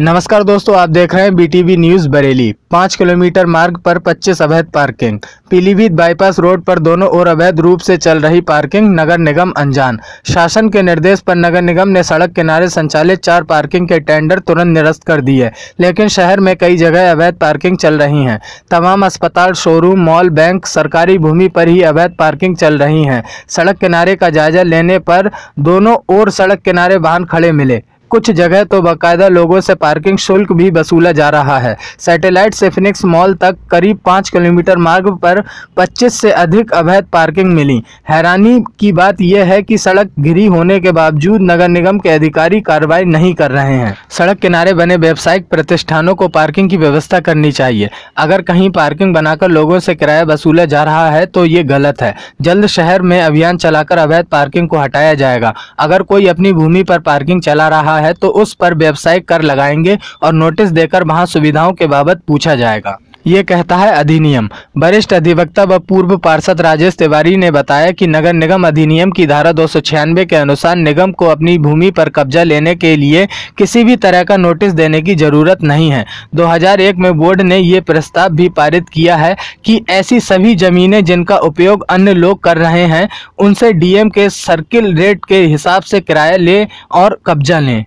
नमस्कार दोस्तों आप देख रहे हैं बीटीवी न्यूज़ बरेली पाँच किलोमीटर मार्ग पर 25 अवैध पार्किंग पीलीभीत बाईपास रोड पर दोनों ओर अवैध रूप से चल रही पार्किंग नगर निगम अनजान शासन के निर्देश पर नगर निगम ने सड़क किनारे संचालित चार पार्किंग के टेंडर तुरंत निरस्त कर दिए लेकिन शहर में कई जगह अवैध पार्किंग चल रही है तमाम अस्पताल शोरूम मॉल बैंक सरकारी भूमि पर ही अवैध पार्किंग चल रही है सड़क किनारे का जायजा लेने पर दोनों ओर सड़क किनारे वाहन खड़े मिले कुछ जगह तो बाकायदा लोगों से पार्किंग शुल्क भी वसूला जा रहा है सैटेलाइट से फिनिक्स मॉल तक करीब पाँच किलोमीटर मार्ग पर 25 से अधिक अवैध पार्किंग मिली हैरानी की बात यह है कि सड़क घिरी होने के बावजूद नगर निगम के अधिकारी कार्रवाई नहीं कर रहे हैं सड़क किनारे बने व्यावसायिक प्रतिष्ठानों को पार्किंग की व्यवस्था करनी चाहिए अगर कहीं पार्किंग बनाकर लोगों से किराया वसूला जा रहा है तो ये गलत है जल्द शहर में अभियान चलाकर अवैध पार्किंग को हटाया जाएगा अगर कोई अपनी भूमि पर पार्किंग चला रहा है है तो उस पर व्यवसाय कर लगाएंगे और नोटिस देकर वहाँ सुविधाओं के बाबत पूछा जाएगा ये कहता है अधिनियम वरिष्ठ अधिवक्ता व पूर्व पार्षद राजेश तिवारी ने बताया कि नगर निगम अधिनियम की धारा दो के अनुसार निगम को अपनी भूमि पर कब्जा लेने के लिए किसी भी तरह का नोटिस देने की जरूरत नहीं है 2001 में बोर्ड ने ये प्रस्ताव भी पारित किया है कि ऐसी सभी जमीनें जिनका उपयोग अन्य लोग कर रहे हैं उनसे डीएम के सर्किल रेट के हिसाब से किराया लें और कब्जा लें